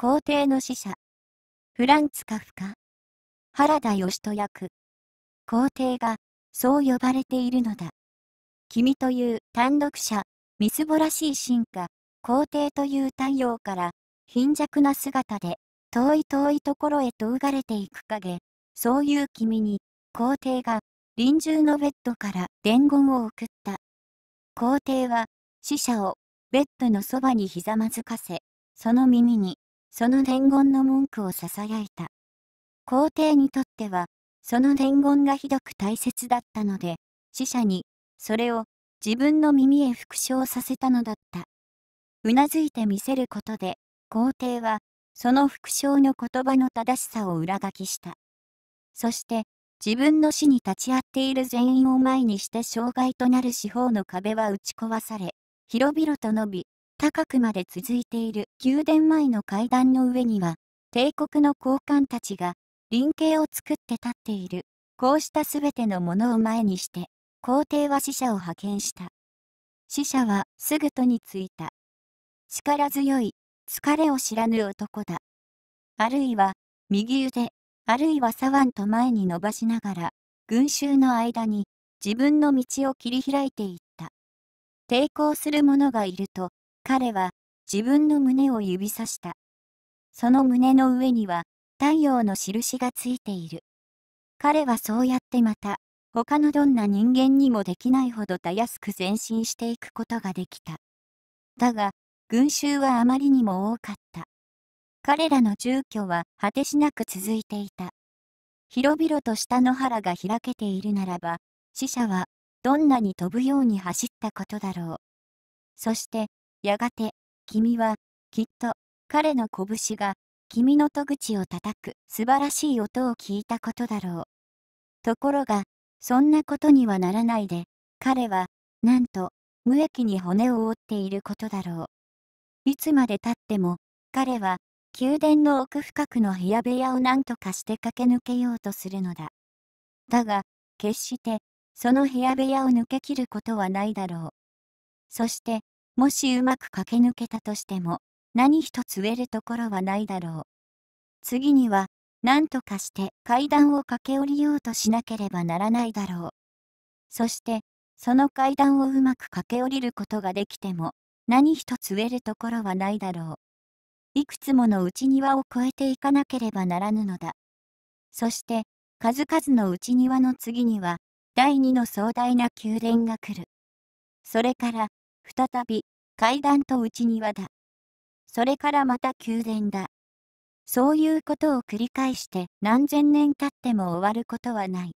皇帝の使者。フランツ・カフカ。原田義人役。皇帝が、そう呼ばれているのだ。君という単独者、みすぼらしい進化、皇帝という太陽から、貧弱な姿で、遠い遠いところへとうがれていく影、そういう君に、皇帝が、臨終のベッドから伝言を送った。皇帝は、死者を、ベッドのそばにひざまずかせ、その耳に、その伝言の文句を囁いた。皇帝にとっては、その伝言がひどく大切だったので、死者に、それを自分の耳へ復唱させたのだった。うなずいて見せることで、皇帝は、その復唱の言葉の正しさを裏書きした。そして、自分の死に立ち会っている全員を前にして障害となる四方の壁は打ち壊され、広々と伸び、中くまで続いている宮殿前の階段の上には、帝国の高官たちが、林形を作って立っている。こうした全てのものを前にして、皇帝は死者を派遣した。死者はすぐとに着いた。力強い、疲れを知らぬ男だ。あるいは、右腕、あるいは左腕と前に伸ばしながら、群衆の間に自分の道を切り開いていった。抵抗する者がいると、彼は自分の胸を指さした。その胸の上には太陽の印がついている。彼はそうやってまた他のどんな人間にもできないほどたやすく前進していくことができた。だが群衆はあまりにも多かった。彼らの住居は果てしなく続いていた。広々と下の腹が開けているならば、死者はどんなに飛ぶように走ったことだろう。そして、やがて、君は、きっと、彼の拳が、君の戸口を叩く素晴らしい音を聞いたことだろう。ところが、そんなことにはならないで、彼は、なんと、無益に骨を折っていることだろう。いつまでたっても、彼は、宮殿の奥深くの部屋部屋を何とかして駆け抜けようとするのだ。だが、決して、その部屋部屋を抜けきることはないだろう。そして、もしうまく駆け抜けたとしても、何一つ植えるところはないだろう。次には、何とかして階段を駆け下りようとしなければならないだろう。そして、その階段をうまく駆け下りることができても、何一つ植えるところはないだろう。いくつもの内庭を越えていかなければならぬのだ。そして、数々の内庭の次には、第二の壮大な宮殿が来る。それから、再び、階段と内庭だ。それからまた宮殿だ。そういうことを繰り返して何千年経っても終わることはない。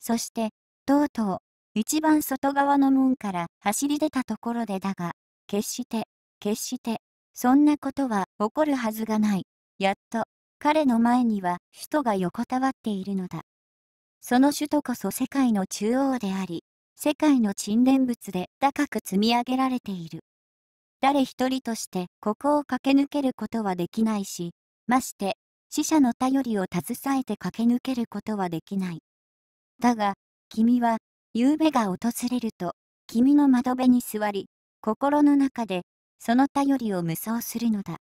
そして、とうとう、一番外側の門から走り出たところでだが、決して、決して、そんなことは起こるはずがない。やっと、彼の前には首都が横たわっているのだ。その首都こそ世界の中央であり、世界の沈殿物で高く積み上げられている。誰一人としてここを駆け抜けることはできないし、まして、死者の頼りを携えて駆け抜けることはできない。だが、君は、夕べが訪れると、君の窓辺に座り、心の中で、その頼りを無双するのだ。